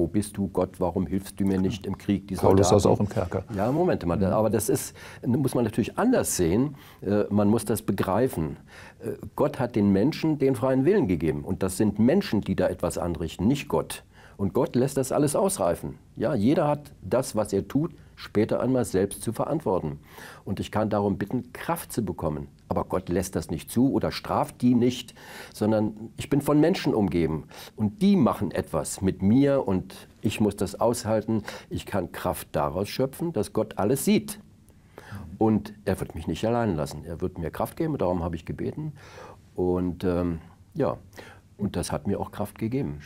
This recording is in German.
wo bist du, Gott, warum hilfst du mir genau. nicht im Krieg? Die Paulus saß auch im Kerker. Ja, Moment mal, aber das ist, muss man natürlich anders sehen. Äh, man muss das begreifen. Äh, Gott hat den Menschen den freien Willen gegeben und das sind Menschen, die da etwas anrichten, nicht Gott. Und Gott lässt das alles ausreifen. Ja, jeder hat das, was er tut, später einmal selbst zu verantworten. Und ich kann darum bitten, Kraft zu bekommen. Aber Gott lässt das nicht zu oder straft die nicht, sondern ich bin von Menschen umgeben und die machen etwas mit mir und ich muss das aushalten. Ich kann Kraft daraus schöpfen, dass Gott alles sieht. Und er wird mich nicht allein lassen. Er wird mir Kraft geben, darum habe ich gebeten. Und ähm, ja, und das hat mir auch Kraft gegeben.